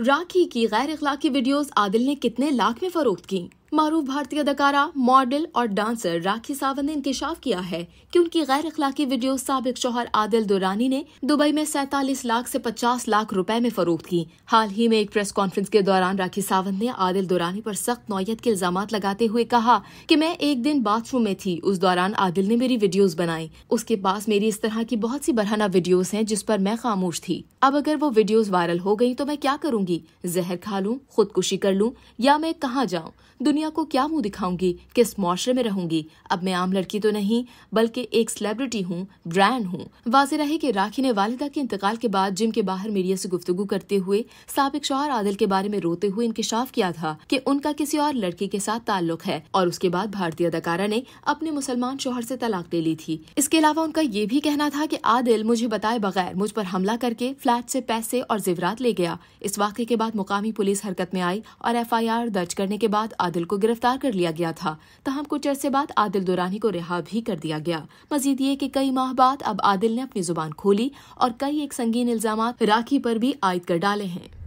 राखी की गैर अखलाकी वीडियोस आदिल ने कितने लाख में फरोख्त की मारूफ भारतीय अदाकारा मॉडल और डांसर राखी सावंत ने इंकशाफ किया है कि उनकी गैर अखलाकी वीडियो सबक शोहर आदिल दुरानी ने दुबई में सैतालीस लाख से 50 लाख रुपए में फरोख्त की हाल ही में एक प्रेस कॉन्फ्रेंस के दौरान राखी सावंत ने आदिल दुरानी पर सख्त नौयत के इल्जाम लगाते हुए कहा कि मैं एक दिन बाथरूम में थी उस दौरान आदिल ने मेरी वीडियोज बनाई उसके पास मेरी इस तरह की बहुत सी बरहना वीडियोज है जिस पर मैं खामोश थी अब अगर वो वीडियोज वायरल हो गयी तो मैं क्या करूँगी जहर खा लूँ खुदकुशी कर लूँ या मैं कहाँ जाऊँ दुनिया दुनिया को क्या मुंह दिखाऊंगी किस मुआरे में रहूंगी अब मैं आम लड़की तो नहीं बल्कि एक सेलिब्रिटी हूँ ब्रांड हूँ वाजे रहे कि राखी ने वालिदा के इंतकाल के बाद जिम के बाहर मीडिया से गुफ्तु करते हुए सबक शोहर आदिल के बारे में रोते हुए इंकशाफ किया था कि उनका किसी और लड़की के साथ ताल्लुक है और उसके बाद भारतीय अदाकारा ने अपने मुसलमान शोहर से तलाक ले ली थी इसके अलावा उनका ये भी कहना था कि आदिल मुझे बताए बगैर मुझ पर हमला करके फ्लैट से पैसे और जेवरात ले गया इस वाक्य के बाद मुकामी पुलिस हरकत में आई और एफ आई आर दर्ज करने के बाद आदिल को को गिरफ्तार कर लिया गया था तहम कुछ अरसे बाद आदिल दुरानी को रिहा भी कर दिया गया मजीद ये की कई माह बाद अब आदिल ने अपनी जुबान खोली और कई एक संगीन इल्जाम राखी पर भी आयद कर डाले हैं